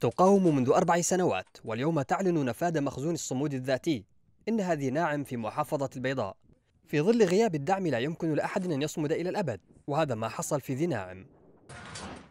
تقاوم منذ أربع سنوات واليوم تعلن نفاذ مخزون الصمود الذاتي إن هذه ناعم في محافظة البيضاء في ظل غياب الدعم لا يمكن لأحد أن يصمد إلى الأبد وهذا ما حصل في ذي ناعم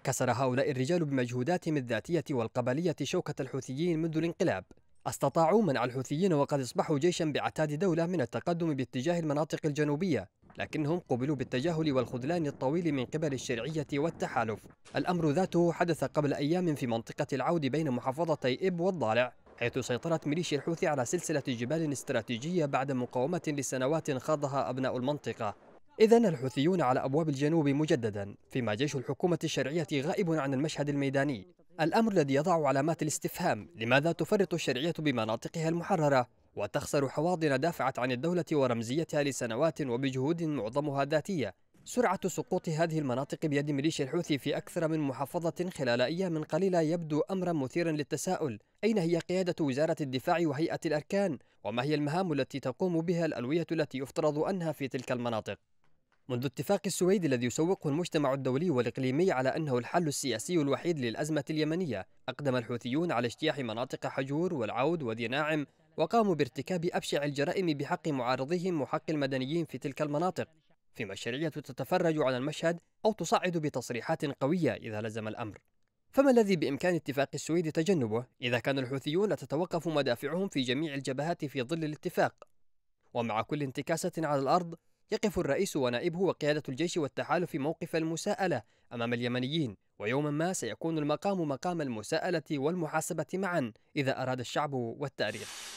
كسر هؤلاء الرجال بمجهوداتهم الذاتية والقبلية شوكة الحوثيين منذ الانقلاب استطاعوا منع الحوثيين وقد أصبحوا جيشا بعتاد دولة من التقدم باتجاه المناطق الجنوبية لكنهم قبلوا بالتجاهل والخذلان الطويل من قبل الشرعية والتحالف الأمر ذاته حدث قبل أيام في منطقة العود بين محافظتي إب والضالع حيث سيطرت ميليشيا الحوثي على سلسلة جبال استراتيجية بعد مقاومة لسنوات خاضها أبناء المنطقة إذا الحوثيون على أبواب الجنوب مجددا فيما جيش الحكومة الشرعية غائب عن المشهد الميداني الأمر الذي يضع علامات الاستفهام لماذا تفرط الشرعية بمناطقها المحررة وتخسر حواضن دافعت عن الدولة ورمزيتها لسنوات وبجهود معظمها ذاتية سرعة سقوط هذه المناطق بيد ميليشيا الحوثي في أكثر من محافظة خلال أيام قليلة يبدو أمرا مثيرا للتساؤل أين هي قيادة وزارة الدفاع وهيئة الأركان؟ وما هي المهام التي تقوم بها الألوية التي يفترض أنها في تلك المناطق؟ منذ اتفاق السويد الذي يسوقه المجتمع الدولي والإقليمي على أنه الحل السياسي الوحيد للأزمة اليمنية أقدم الحوثيون على اجتياح مناطق حجور والعود وذي ناعم وقاموا بارتكاب أبشع الجرائم بحق معارضيهم وحق المدنيين في تلك المناطق فيما الشرعية تتفرج على المشهد أو تصعد بتصريحات قوية إذا لزم الأمر فما الذي بإمكان اتفاق السويد تجنبه إذا كان الحوثيون لا تتوقف مدافعهم في جميع الجبهات في ظل الاتفاق ومع كل انتكاسة على الأرض يقف الرئيس ونائبه وقيادة الجيش والتحالف موقف المساءلة أمام اليمنيين ويوما ما سيكون المقام مقام المساءلة والمحاسبة معا إذا أراد الشعب والتاريخ